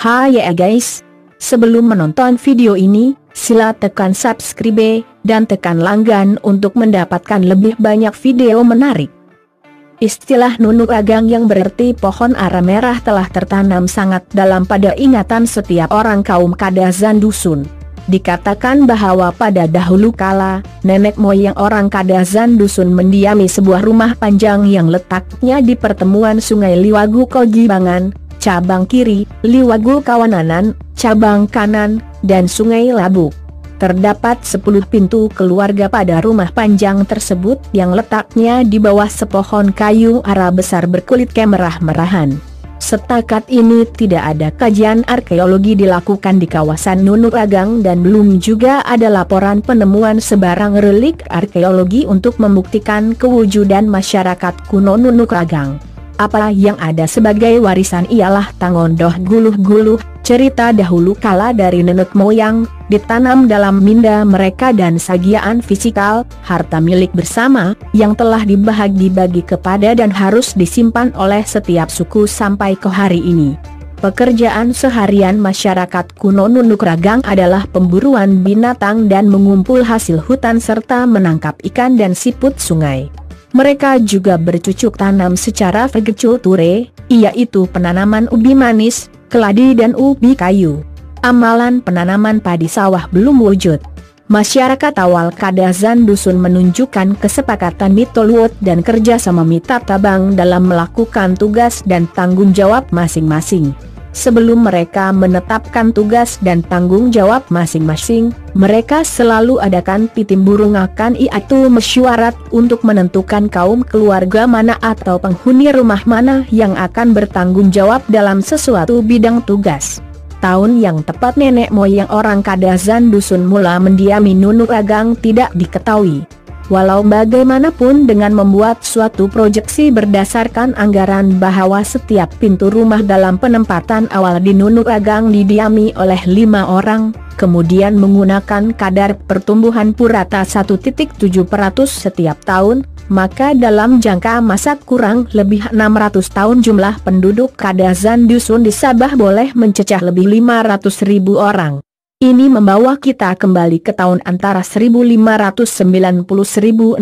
Hai ya guys, sebelum menonton video ini, sila tekan subscribe, dan tekan langgan untuk mendapatkan lebih banyak video menarik. Istilah nunuk agang yang berarti pohon ara merah telah tertanam sangat dalam pada ingatan setiap orang kaum kadazan dusun. Dikatakan bahwa pada dahulu kala, nenek moyang orang kadazan dusun mendiami sebuah rumah panjang yang letaknya di pertemuan sungai Liwagu Kogibangan, cabang kiri, liwagu Kawananan, cabang kanan, dan Sungai Labu. Terdapat 10 pintu keluarga pada rumah panjang tersebut yang letaknya di bawah sepohon kayu ara besar berkulit kemerah-merahan. Setakat ini tidak ada kajian arkeologi dilakukan di kawasan Nunuk Agang dan belum juga ada laporan penemuan sebarang relik arkeologi untuk membuktikan kewujudan masyarakat kuno Nunuk Agang. Apa yang ada sebagai warisan ialah tangondoh guluh-guluh, cerita dahulu kala dari nenek moyang, ditanam dalam minda mereka dan sagiaan fisikal, harta milik bersama, yang telah dibahagi-bagi kepada dan harus disimpan oleh setiap suku sampai ke hari ini. Pekerjaan seharian masyarakat kuno Nunuk Ragang adalah pemburuan binatang dan mengumpul hasil hutan serta menangkap ikan dan siput sungai. Mereka juga bercucuk tanam secara ture, yaitu penanaman ubi manis, keladi dan ubi kayu. Amalan penanaman padi sawah belum wujud. Masyarakat awal Kadazan Dusun menunjukkan kesepakatan Mitoluot dan kerjasama Mita Tabang dalam melakukan tugas dan tanggung jawab masing-masing. Sebelum mereka menetapkan tugas dan tanggung jawab masing-masing, mereka selalu adakan titim burung akan iatu mesyuarat untuk menentukan kaum keluarga mana atau penghuni rumah mana yang akan bertanggung jawab dalam sesuatu bidang tugas. Tahun yang tepat nenek moyang orang kadazan dusun mula mendiami Nunuragang tidak diketahui. Walau bagaimanapun dengan membuat suatu proyeksi berdasarkan anggaran bahwa setiap pintu rumah dalam penempatan awal di Nunuk Agang didiami oleh lima orang, kemudian menggunakan kadar pertumbuhan purata 1.7% setiap tahun, maka dalam jangka masa kurang lebih 600 tahun jumlah penduduk Kadazan Dusun di Sabah boleh mencecah lebih 500 ribu orang. Ini membawa kita kembali ke tahun antara 1590-1610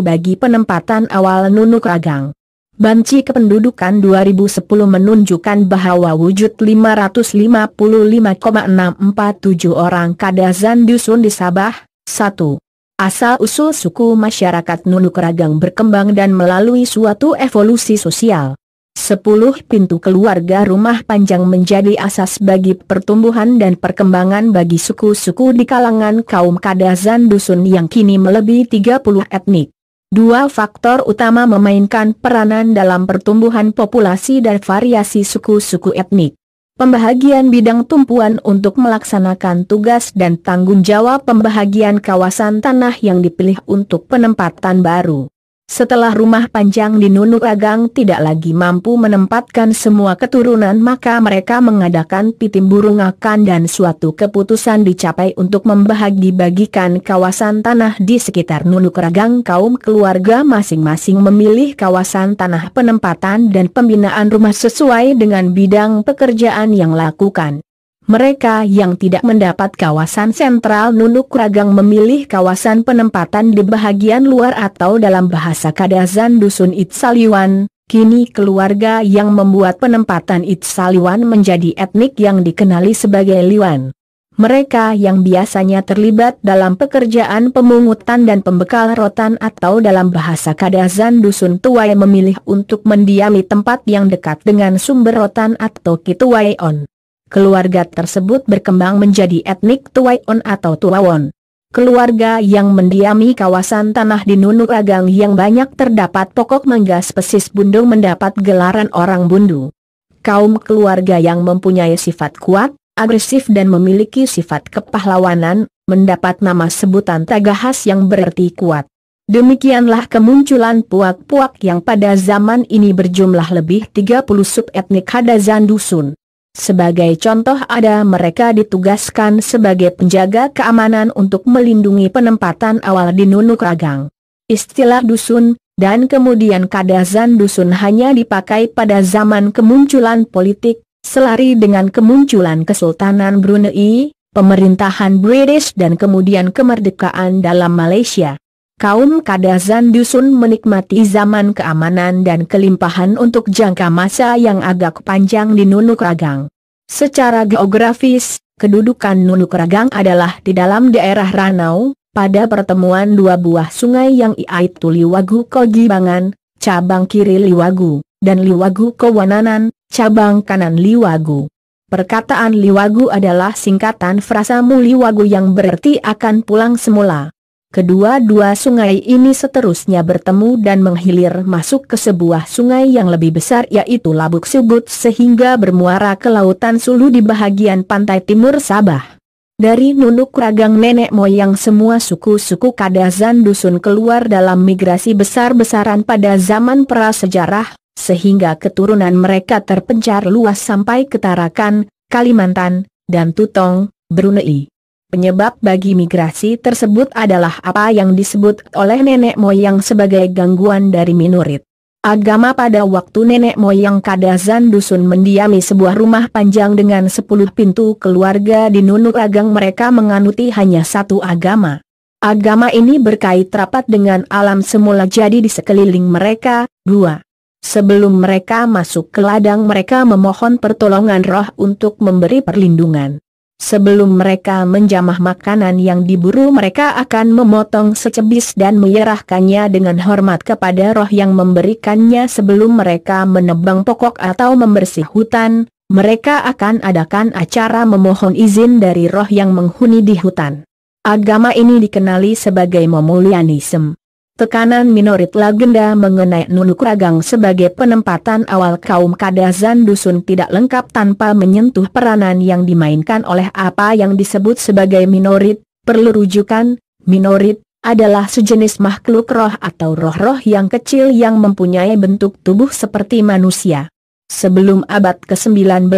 bagi penempatan awal Nunuk Ragang. Banci kependudukan 2010 menunjukkan bahwa wujud 555,647 orang kadazan dusun di Sabah, 1. Asal-usul suku masyarakat Nunuk Ragang berkembang dan melalui suatu evolusi sosial. Sepuluh pintu keluarga rumah panjang menjadi asas bagi pertumbuhan dan perkembangan bagi suku-suku di kalangan kaum kadazan dusun yang kini melebihi 30 etnik. Dua faktor utama memainkan peranan dalam pertumbuhan populasi dan variasi suku-suku etnik. Pembahagian bidang tumpuan untuk melaksanakan tugas dan tanggung jawab pembahagian kawasan tanah yang dipilih untuk penempatan baru. Setelah rumah panjang di Nunuk Agang tidak lagi mampu menempatkan semua keturunan maka mereka mengadakan pitim burung akan dan suatu keputusan dicapai untuk membahagi-bagikan kawasan tanah di sekitar Nunuk Agang kaum keluarga masing-masing memilih kawasan tanah penempatan dan pembinaan rumah sesuai dengan bidang pekerjaan yang lakukan. Mereka yang tidak mendapat kawasan sentral Nunuk Ragang memilih kawasan penempatan di bahagian luar atau dalam bahasa Kadazan Dusun Itsaliwan, kini keluarga yang membuat penempatan Itsaliwan menjadi etnik yang dikenali sebagai Liwan. Mereka yang biasanya terlibat dalam pekerjaan pemungutan dan pembekal rotan atau dalam bahasa Kadazan Dusun Tuai memilih untuk mendiami tempat yang dekat dengan sumber rotan atau on keluarga tersebut berkembang menjadi etnik Tuwaion atau Tuawon. Keluarga yang mendiami kawasan tanah di Nunuk Agang yang banyak terdapat pokok mangga spesies bundu mendapat gelaran orang bundu. Kaum keluarga yang mempunyai sifat kuat, agresif dan memiliki sifat kepahlawanan, mendapat nama sebutan tagahas yang berarti kuat. Demikianlah kemunculan puak-puak yang pada zaman ini berjumlah lebih 30 sub etnik Hadazan Dusun. Sebagai contoh ada mereka ditugaskan sebagai penjaga keamanan untuk melindungi penempatan awal di Nunuk Ragang. Istilah dusun, dan kemudian kadazan dusun hanya dipakai pada zaman kemunculan politik, selari dengan kemunculan Kesultanan Brunei, pemerintahan British dan kemudian kemerdekaan dalam Malaysia. Kaum Kadazan Dusun menikmati zaman keamanan dan kelimpahan untuk jangka masa yang agak panjang di Nunuk Ragang. Secara geografis, kedudukan Nunuk Ragang adalah di dalam daerah Ranau, pada pertemuan dua buah sungai yang iaitu Liwagu Kogibangan, cabang kiri Liwagu, dan Liwagu Kowananan, cabang kanan Liwagu. Perkataan Liwagu adalah singkatan frasa Muliwagu yang berarti akan pulang semula. Kedua-dua sungai ini seterusnya bertemu dan menghilir masuk ke sebuah sungai yang lebih besar yaitu Labuk Subut sehingga bermuara ke Lautan Sulu di bahagian pantai timur Sabah. Dari nunuk ragang nenek moyang semua suku-suku Kadazan dusun keluar dalam migrasi besar-besaran pada zaman prasejarah, sehingga keturunan mereka terpencar luas sampai ke Tarakan, Kalimantan, dan Tutong, Brunei. Penyebab bagi migrasi tersebut adalah apa yang disebut oleh nenek moyang sebagai gangguan dari minorit. Agama pada waktu nenek moyang Kadazan Dusun mendiami sebuah rumah panjang dengan sepuluh pintu keluarga di Nunuk Agang mereka menganuti hanya satu agama. Agama ini berkait rapat dengan alam semula jadi di sekeliling mereka, dua. Sebelum mereka masuk ke ladang mereka memohon pertolongan roh untuk memberi perlindungan. Sebelum mereka menjamah makanan yang diburu mereka akan memotong secebis dan menyerahkannya dengan hormat kepada roh yang memberikannya sebelum mereka menebang pokok atau membersih hutan, mereka akan adakan acara memohon izin dari roh yang menghuni di hutan. Agama ini dikenali sebagai Momulianism. Tekanan minorit legenda mengenai nunuk ragang sebagai penempatan awal kaum kadazan dusun tidak lengkap tanpa menyentuh peranan yang dimainkan oleh apa yang disebut sebagai minorit, perlu rujukan, minorit, adalah sejenis makhluk roh atau roh-roh yang kecil yang mempunyai bentuk tubuh seperti manusia. Sebelum abad ke-19,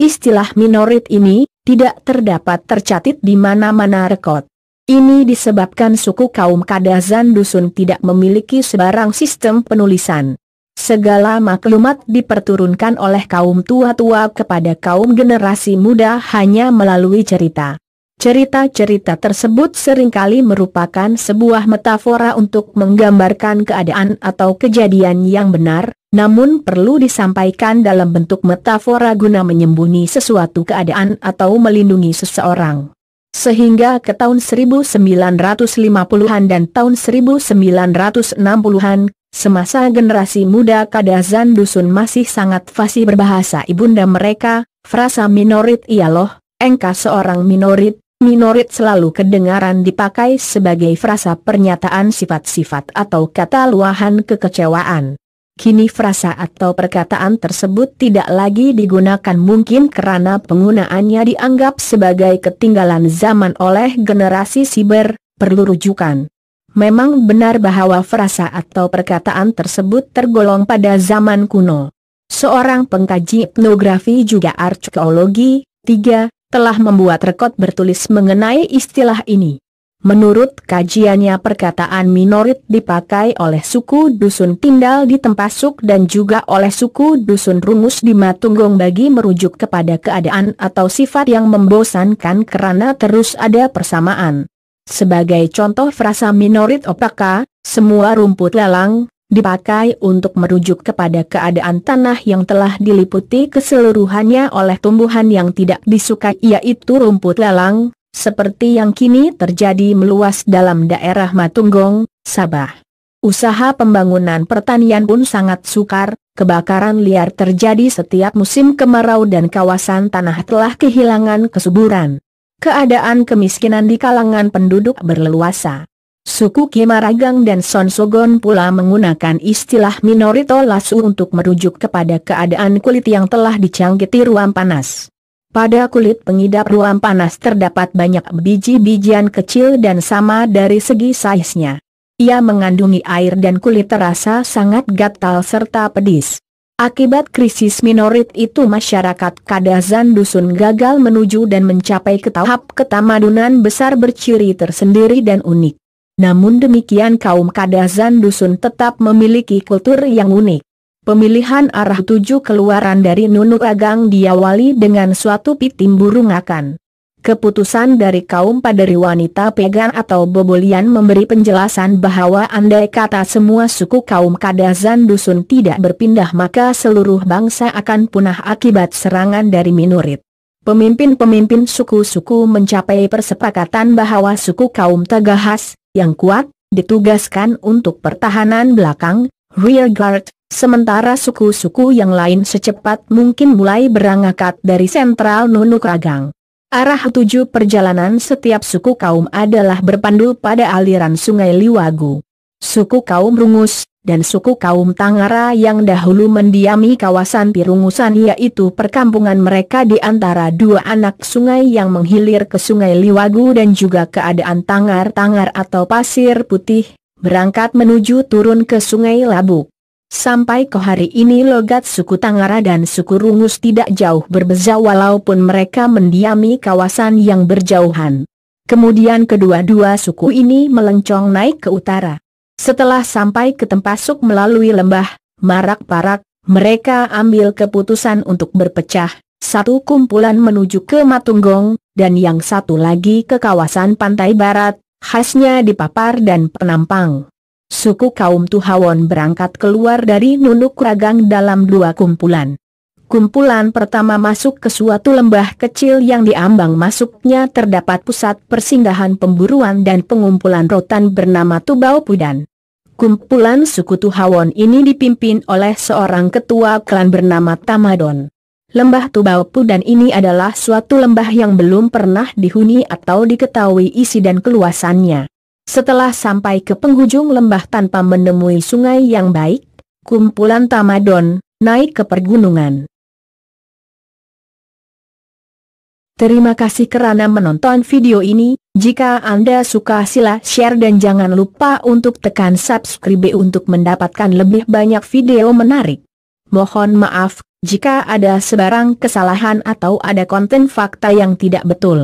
istilah minorit ini, tidak terdapat tercatat di mana-mana rekod. Ini disebabkan suku kaum Kadazan Dusun tidak memiliki sebarang sistem penulisan. Segala maklumat diperturunkan oleh kaum tua-tua kepada kaum generasi muda hanya melalui cerita. Cerita-cerita tersebut seringkali merupakan sebuah metafora untuk menggambarkan keadaan atau kejadian yang benar, namun perlu disampaikan dalam bentuk metafora guna menyembunyi sesuatu keadaan atau melindungi seseorang. Sehingga ke tahun 1950-an dan tahun 1960-an, semasa generasi muda Kadazan Dusun masih sangat fasih berbahasa ibunda mereka, frasa minorit ialah, engka seorang minorit, minorit selalu kedengaran dipakai sebagai frasa pernyataan sifat-sifat atau kata luahan kekecewaan. Kini frasa atau perkataan tersebut tidak lagi digunakan mungkin karena penggunaannya dianggap sebagai ketinggalan zaman oleh generasi siber, perlu rujukan. Memang benar bahwa frasa atau perkataan tersebut tergolong pada zaman kuno. Seorang pengkaji etnografi juga arkeologi, tiga, telah membuat rekod bertulis mengenai istilah ini. Menurut kajiannya perkataan minorit dipakai oleh suku Dusun Tindal di Tempasuk dan juga oleh suku Dusun Rungus di Matunggong bagi merujuk kepada keadaan atau sifat yang membosankan karena terus ada persamaan. Sebagai contoh frasa minorit opaka, semua rumput lalang, dipakai untuk merujuk kepada keadaan tanah yang telah diliputi keseluruhannya oleh tumbuhan yang tidak disukai yaitu rumput lalang, seperti yang kini terjadi meluas dalam daerah Matunggong, Sabah. Usaha pembangunan pertanian pun sangat sukar, kebakaran liar terjadi setiap musim kemarau dan kawasan tanah telah kehilangan kesuburan. Keadaan kemiskinan di kalangan penduduk berleluasa. Suku Kimaragang dan Sonsogon pula menggunakan istilah minorito lasu untuk merujuk kepada keadaan kulit yang telah dicangkiti ruam panas. Pada kulit pengidap ruam panas terdapat banyak biji-bijian kecil dan sama dari segi saiznya. Ia mengandungi air dan kulit terasa sangat gatal serta pedis. Akibat krisis minorit itu masyarakat Kadazan dusun gagal menuju dan mencapai ke tahap ketamadunan besar berciri tersendiri dan unik. Namun demikian kaum Kadazan dusun tetap memiliki kultur yang unik. Pemilihan arah tujuh keluaran dari Nunuk agang diawali dengan suatu pitim burung akan. Keputusan dari kaum paderi wanita pegang atau bobolian memberi penjelasan bahwa andai kata semua suku kaum kadazan dusun tidak berpindah maka seluruh bangsa akan punah akibat serangan dari minorit. Pemimpin-pemimpin suku-suku mencapai persepakatan bahwa suku kaum tegahas, yang kuat, ditugaskan untuk pertahanan belakang, rear guard, Sementara suku-suku yang lain secepat mungkin mulai berangkat dari sentral Nunuk Ragang. Arah tujuh perjalanan setiap suku kaum adalah berpandu pada aliran sungai Liwagu. Suku kaum Rungus, dan suku kaum Tangara yang dahulu mendiami kawasan Pirungusan yaitu perkampungan mereka di antara dua anak sungai yang menghilir ke sungai Liwagu dan juga keadaan tangar-tangar atau pasir putih, berangkat menuju turun ke sungai Labuk. Sampai ke hari ini logat suku Tangara dan suku Rungus tidak jauh berbeza walaupun mereka mendiami kawasan yang berjauhan. Kemudian kedua-dua suku ini melencong naik ke utara. Setelah sampai ke tempat suk melalui lembah, Marak Parak, mereka ambil keputusan untuk berpecah, satu kumpulan menuju ke Matunggong, dan yang satu lagi ke kawasan pantai barat, khasnya di Papar dan Penampang. Suku kaum Tuhawon berangkat keluar dari nunuk ragang dalam dua kumpulan. Kumpulan pertama masuk ke suatu lembah kecil yang diambang masuknya terdapat pusat persinggahan pemburuan dan pengumpulan rotan bernama Tubau Pudan. Kumpulan suku Tuhawon ini dipimpin oleh seorang ketua klan bernama Tamadon. Lembah Tubau Pudan ini adalah suatu lembah yang belum pernah dihuni atau diketahui isi dan keluasannya. Setelah sampai ke penghujung lembah tanpa menemui sungai yang baik, kumpulan tamadon, naik ke pergunungan. Terima kasih kerana menonton video ini, jika Anda suka sila share dan jangan lupa untuk tekan subscribe untuk mendapatkan lebih banyak video menarik. Mohon maaf, jika ada sebarang kesalahan atau ada konten fakta yang tidak betul.